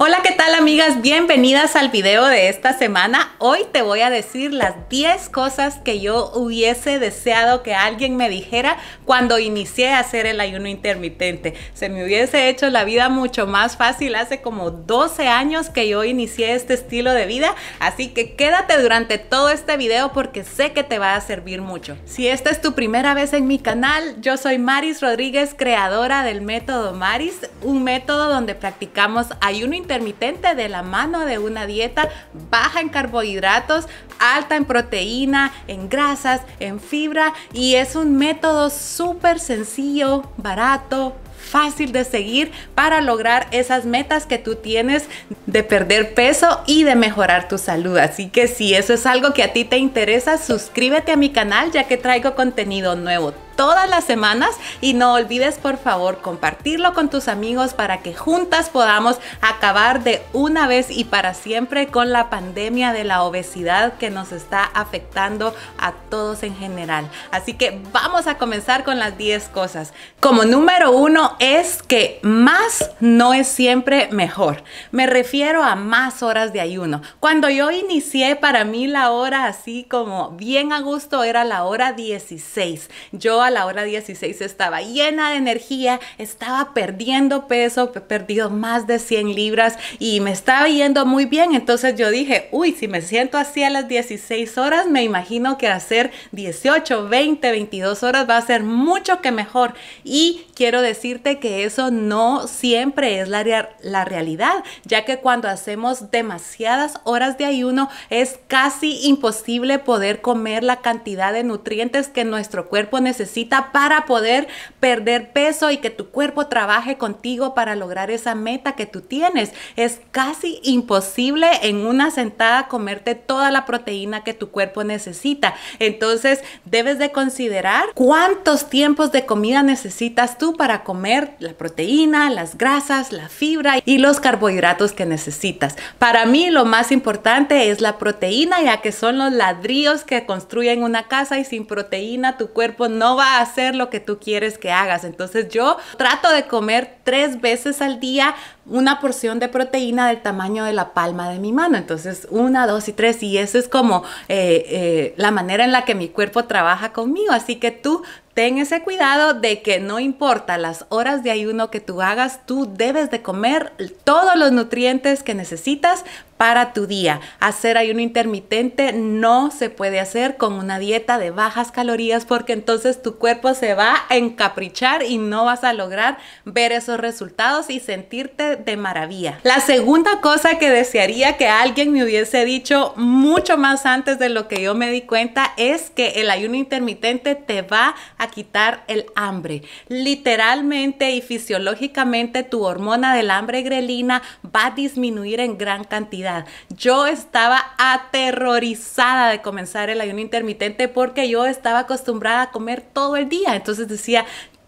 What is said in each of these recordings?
Hola, ¿qué tal amigas? Bienvenidas al video de esta semana. Hoy te voy a decir las 10 cosas que yo hubiese deseado que alguien me dijera cuando inicié a hacer el ayuno intermitente. Se me hubiese hecho la vida mucho más fácil hace como 12 años que yo inicié este estilo de vida, así que quédate durante todo este video porque sé que te va a servir mucho. Si esta es tu primera vez en mi canal, yo soy Maris Rodríguez, creadora del método Maris, un método donde practicamos ayuno intermitente intermitente de la mano de una dieta baja en carbohidratos, alta en proteína, en grasas, en fibra y es un método súper sencillo, barato, fácil de seguir para lograr esas metas que tú tienes de perder peso y de mejorar tu salud. Así que si eso es algo que a ti te interesa, suscríbete a mi canal ya que traigo contenido nuevo todas las semanas y no olvides por favor compartirlo con tus amigos para que juntas podamos acabar de una vez y para siempre con la pandemia de la obesidad que nos está afectando a todos en general. Así que vamos a comenzar con las 10 cosas. Como número uno es que más no es siempre mejor. Me refiero a más horas de ayuno. Cuando yo inicié, para mí la hora así como bien a gusto era la hora 16. Yo la hora 16 estaba llena de energía, estaba perdiendo peso, perdido más de 100 libras y me estaba yendo muy bien. Entonces yo dije, uy, si me siento así a las 16 horas, me imagino que hacer 18, 20, 22 horas va a ser mucho que mejor. Y quiero decirte que eso no siempre es la, la realidad, ya que cuando hacemos demasiadas horas de ayuno es casi imposible poder comer la cantidad de nutrientes que nuestro cuerpo necesita para poder perder peso y que tu cuerpo trabaje contigo para lograr esa meta que tú tienes. Es casi imposible en una sentada comerte toda la proteína que tu cuerpo necesita. Entonces debes de considerar cuántos tiempos de comida necesitas tú para comer la proteína, las grasas, la fibra y los carbohidratos que necesitas. Para mí lo más importante es la proteína ya que son los ladrillos que construyen una casa y sin proteína tu cuerpo no va hacer lo que tú quieres que hagas. Entonces yo trato de comer tres veces al día una porción de proteína del tamaño de la palma de mi mano. Entonces una, dos y tres. Y eso es como eh, eh, la manera en la que mi cuerpo trabaja conmigo. Así que tú ten ese cuidado de que no importa las horas de ayuno que tú hagas, tú debes de comer todos los nutrientes que necesitas para tu día. Hacer ayuno intermitente no se puede hacer con una dieta de bajas calorías porque entonces tu cuerpo se va a encaprichar y no vas a lograr ver esos resultados y sentirte de maravilla. La segunda cosa que desearía que alguien me hubiese dicho mucho más antes de lo que yo me di cuenta es que el ayuno intermitente te va a quitar el hambre. Literalmente y fisiológicamente tu hormona del hambre grelina va a disminuir en gran cantidad. Yo estaba aterrorizada de comenzar el ayuno intermitente porque yo estaba acostumbrada a comer todo el día. Entonces decía,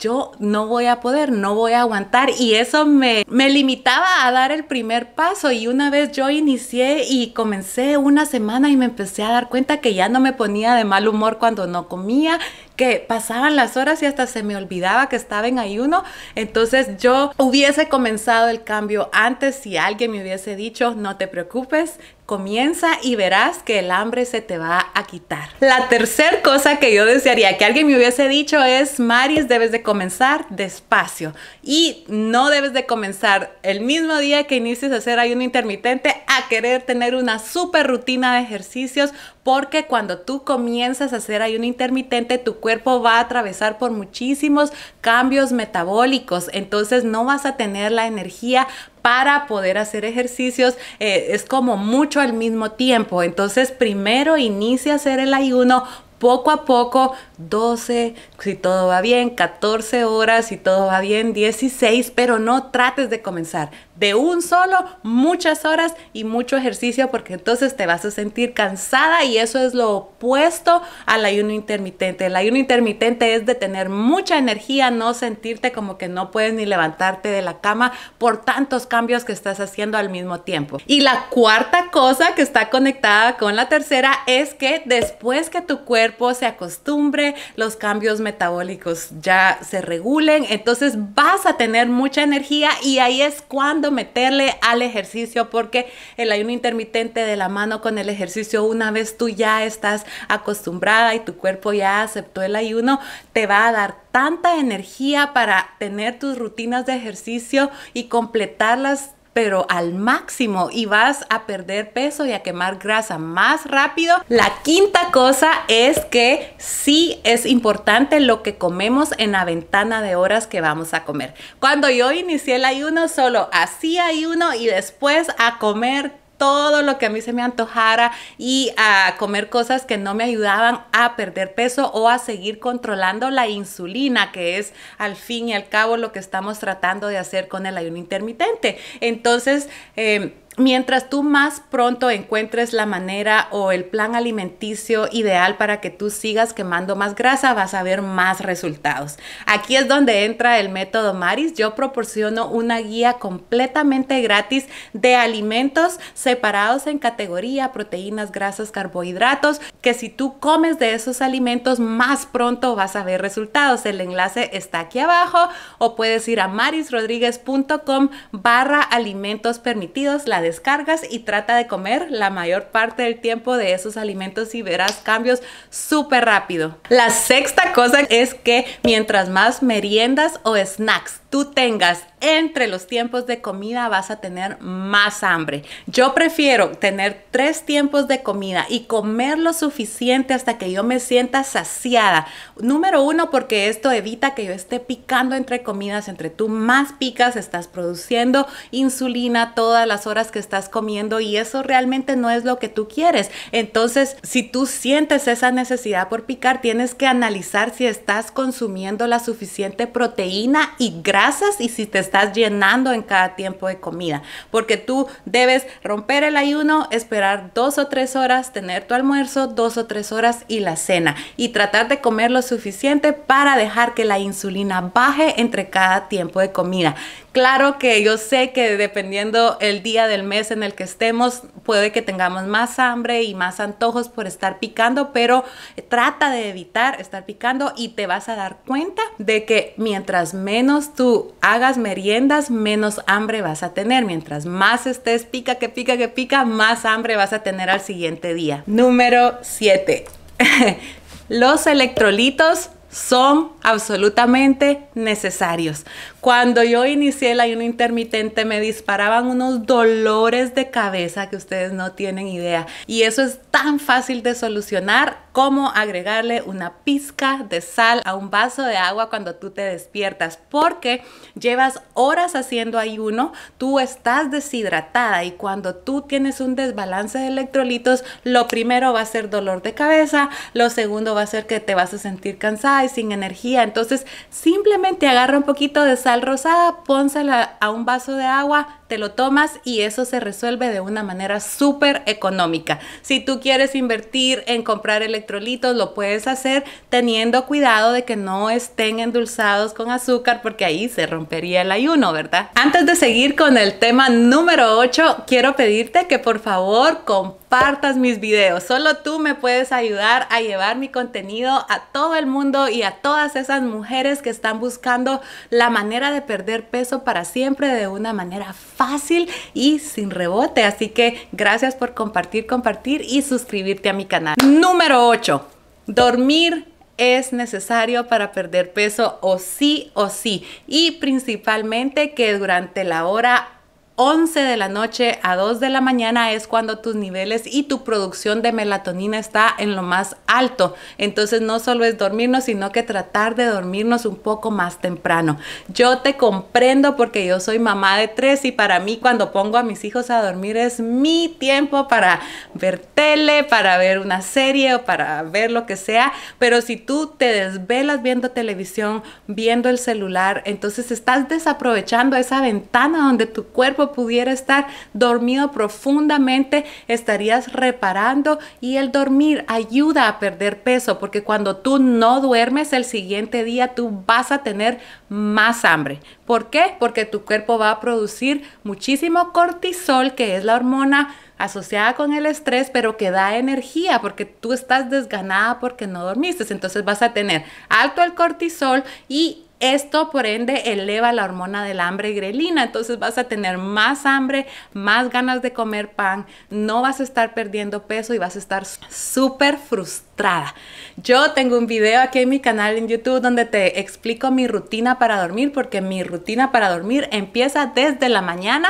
yo no voy a poder, no voy a aguantar. Y eso me, me, limitaba a dar el primer paso. Y una vez yo inicié y comencé una semana y me empecé a dar cuenta que ya no me ponía de mal humor cuando no comía, que pasaban las horas y hasta se me olvidaba que estaba en ayuno. Entonces yo hubiese comenzado el cambio antes si alguien me hubiese dicho, no te preocupes, Comienza y verás que el hambre se te va a quitar. La tercera cosa que yo desearía que alguien me hubiese dicho es, Maris, debes de comenzar despacio y no debes de comenzar el mismo día que inicies a hacer ayuno intermitente a querer tener una super rutina de ejercicios porque cuando tú comienzas a hacer ayuno intermitente, tu cuerpo va a atravesar por muchísimos cambios metabólicos, entonces no vas a tener la energía para poder hacer ejercicios eh, es como mucho al mismo tiempo. Entonces primero inicia a hacer el ayuno poco a poco, 12, si todo va bien, 14 horas, si todo va bien, 16, pero no trates de comenzar de un solo, muchas horas y mucho ejercicio porque entonces te vas a sentir cansada y eso es lo opuesto al ayuno intermitente. El ayuno intermitente es de tener mucha energía, no sentirte como que no puedes ni levantarte de la cama por tantos cambios que estás haciendo al mismo tiempo. Y la cuarta cosa que está conectada con la tercera es que después que tu cuerpo se acostumbre, los cambios metabólicos ya se regulen, entonces vas a tener mucha energía y ahí es cuando meterle al ejercicio porque el ayuno intermitente de la mano con el ejercicio, una vez tú ya estás acostumbrada y tu cuerpo ya aceptó el ayuno, te va a dar tanta energía para tener tus rutinas de ejercicio y completarlas pero al máximo y vas a perder peso y a quemar grasa más rápido. La quinta cosa es que sí es importante lo que comemos en la ventana de horas que vamos a comer. Cuando yo inicié el ayuno, solo hacía ayuno y después a comer todo lo que a mí se me antojara y a comer cosas que no me ayudaban a perder peso o a seguir controlando la insulina, que es al fin y al cabo lo que estamos tratando de hacer con el ayuno intermitente. Entonces, eh, mientras tú más pronto encuentres la manera o el plan alimenticio ideal para que tú sigas quemando más grasa, vas a ver más resultados. Aquí es donde entra el método Maris. Yo proporciono una guía completamente gratis de alimentos separados en categoría proteínas, grasas, carbohidratos, que si tú comes de esos alimentos más pronto vas a ver resultados. El enlace está aquí abajo o puedes ir a marisrodríguez.com barra alimentos permitidos descargas y trata de comer la mayor parte del tiempo de esos alimentos y verás cambios súper rápido. La sexta cosa es que mientras más meriendas o snacks tengas entre los tiempos de comida vas a tener más hambre. Yo prefiero tener tres tiempos de comida y comer lo suficiente hasta que yo me sienta saciada. Número uno, porque esto evita que yo esté picando entre comidas. Entre tú más picas, estás produciendo insulina todas las horas que estás comiendo y eso realmente no es lo que tú quieres. Entonces, si tú sientes esa necesidad por picar, tienes que analizar si estás consumiendo la suficiente proteína y grasa y si te estás llenando en cada tiempo de comida, porque tú debes romper el ayuno, esperar dos o tres horas, tener tu almuerzo, dos o tres horas y la cena y tratar de comer lo suficiente para dejar que la insulina baje entre cada tiempo de comida. Claro que yo sé que dependiendo el día del mes en el que estemos, puede que tengamos más hambre y más antojos por estar picando, pero trata de evitar estar picando y te vas a dar cuenta de que mientras menos tú hagas meriendas, menos hambre vas a tener. Mientras más estés pica que pica que pica, más hambre vas a tener al siguiente día. Número 7. Los electrolitos son absolutamente necesarios. Cuando yo inicié el ayuno intermitente me disparaban unos dolores de cabeza que ustedes no tienen idea. Y eso es tan fácil de solucionar como agregarle una pizca de sal a un vaso de agua cuando tú te despiertas. Porque llevas horas haciendo ayuno, tú estás deshidratada y cuando tú tienes un desbalance de electrolitos, lo primero va a ser dolor de cabeza, lo segundo va a ser que te vas a sentir cansada y sin energía. Entonces simplemente agarra un poquito de sal al rosada, pónsela a un vaso de agua, lo tomas y eso se resuelve de una manera súper económica. Si tú quieres invertir en comprar electrolitos, lo puedes hacer teniendo cuidado de que no estén endulzados con azúcar porque ahí se rompería el ayuno, ¿verdad? Antes de seguir con el tema número 8, quiero pedirte que por favor compartas mis videos. Solo tú me puedes ayudar a llevar mi contenido a todo el mundo y a todas esas mujeres que están buscando la manera de perder peso para siempre de una manera fácil fácil y sin rebote. Así que gracias por compartir, compartir y suscribirte a mi canal. Número 8. Dormir es necesario para perder peso o sí o sí y principalmente que durante la hora 11 de la noche a 2 de la mañana es cuando tus niveles y tu producción de melatonina está en lo más alto. Entonces no solo es dormirnos, sino que tratar de dormirnos un poco más temprano. Yo te comprendo porque yo soy mamá de tres y para mí cuando pongo a mis hijos a dormir es mi tiempo para ver tele, para ver una serie o para ver lo que sea. Pero si tú te desvelas viendo televisión, viendo el celular, entonces estás desaprovechando esa ventana donde tu cuerpo pudiera estar dormido profundamente, estarías reparando y el dormir ayuda a perder peso porque cuando tú no duermes el siguiente día tú vas a tener más hambre. ¿Por qué? Porque tu cuerpo va a producir muchísimo cortisol, que es la hormona asociada con el estrés, pero que da energía porque tú estás desganada porque no dormiste. Entonces vas a tener alto el cortisol y esto, por ende, eleva la hormona del hambre y grelina. Entonces vas a tener más hambre, más ganas de comer pan, no vas a estar perdiendo peso y vas a estar súper frustrada. Yo tengo un video aquí en mi canal en YouTube donde te explico mi rutina para dormir porque mi rutina para dormir empieza desde la mañana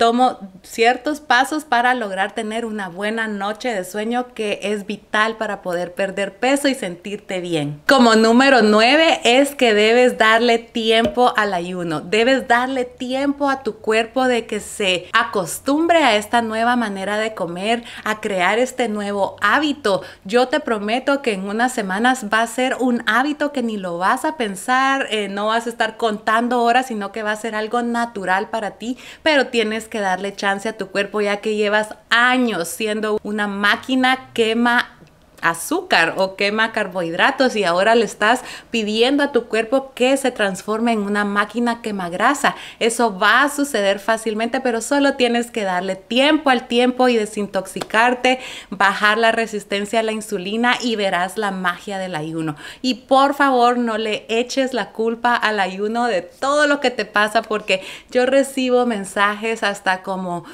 tomo ciertos pasos para lograr tener una buena noche de sueño que es vital para poder perder peso y sentirte bien. Como número 9 es que debes darle tiempo al ayuno, debes darle tiempo a tu cuerpo de que se acostumbre a esta nueva manera de comer, a crear este nuevo hábito. Yo te prometo que en unas semanas va a ser un hábito que ni lo vas a pensar, eh, no vas a estar contando horas, sino que va a ser algo natural para ti, pero tienes que darle chance a tu cuerpo ya que llevas años siendo una máquina quema azúcar o quema carbohidratos y ahora le estás pidiendo a tu cuerpo que se transforme en una máquina quema grasa. Eso va a suceder fácilmente, pero solo tienes que darle tiempo al tiempo y desintoxicarte, bajar la resistencia a la insulina y verás la magia del ayuno. Y por favor, no le eches la culpa al ayuno de todo lo que te pasa porque yo recibo mensajes hasta como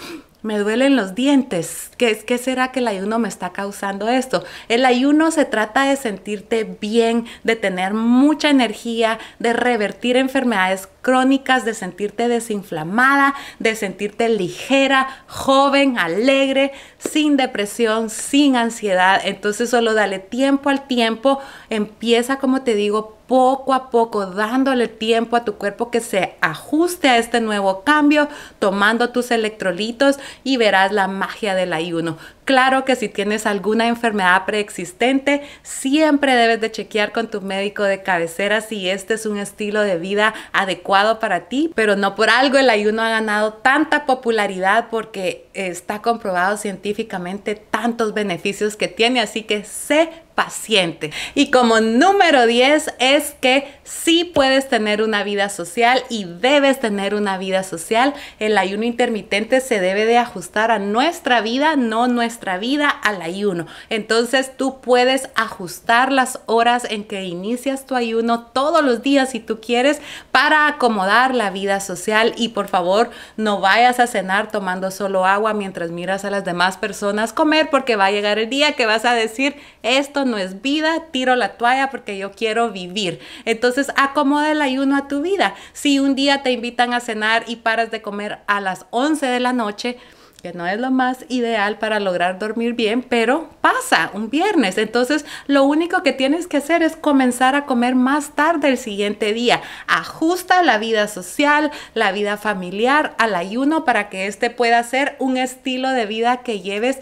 me duelen los dientes. ¿Qué, ¿Qué, será que el ayuno me está causando esto? El ayuno se trata de sentirte bien, de tener mucha energía, de revertir enfermedades crónicas de sentirte desinflamada, de sentirte ligera, joven, alegre, sin depresión, sin ansiedad. Entonces solo dale tiempo al tiempo, empieza como te digo poco a poco, dándole tiempo a tu cuerpo que se ajuste a este nuevo cambio, tomando tus electrolitos y verás la magia del ayuno. Claro que si tienes alguna enfermedad preexistente, siempre debes de chequear con tu médico de cabecera si este es un estilo de vida adecuado para ti, pero no por algo el ayuno ha ganado tanta popularidad porque está comprobado científicamente tantos beneficios que tiene, así que sé paciente. Y como número 10 es que sí puedes tener una vida social y debes tener una vida social. El ayuno intermitente se debe de ajustar a nuestra vida, no nuestra vida al ayuno. Entonces tú puedes ajustar las horas en que inicias tu ayuno todos los días si tú quieres para acomodar la vida social y por favor no vayas a cenar tomando solo agua mientras miras a las demás personas comer porque va a llegar el día que vas a decir, esto no es vida, tiro la toalla porque yo quiero vivir. Entonces acomoda el ayuno a tu vida. Si un día te invitan a cenar y paras de comer a las 11 de la noche, que no es lo más ideal para lograr dormir bien, pero pasa un viernes. Entonces lo único que tienes que hacer es comenzar a comer más tarde el siguiente día. Ajusta la vida social, la vida familiar al ayuno para que este pueda ser un estilo de vida que lleves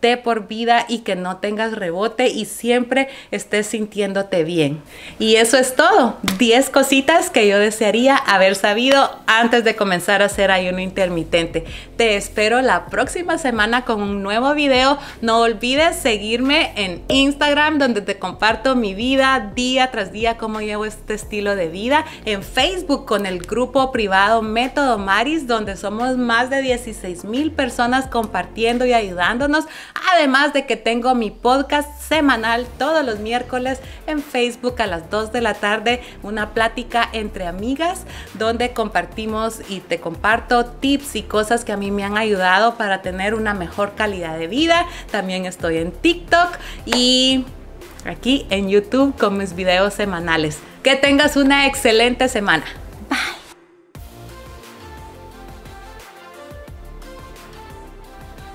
de por vida y que no tengas rebote y siempre estés sintiéndote bien. Y eso es todo. 10 cositas que yo desearía haber sabido antes de comenzar a hacer ayuno intermitente. Te espero la próxima semana con un nuevo video. No olvides seguirme en Instagram donde te comparto mi vida día tras día, cómo llevo este estilo de vida. En Facebook con el grupo privado Método Maris donde somos más de 16 mil personas compartiendo y ayudándonos además de que tengo mi podcast semanal todos los miércoles en Facebook a las 2 de la tarde, una plática entre amigas donde compartimos y te comparto tips y cosas que a mí me han ayudado para tener una mejor calidad de vida. También estoy en TikTok y aquí en YouTube con mis videos semanales. Que tengas una excelente semana.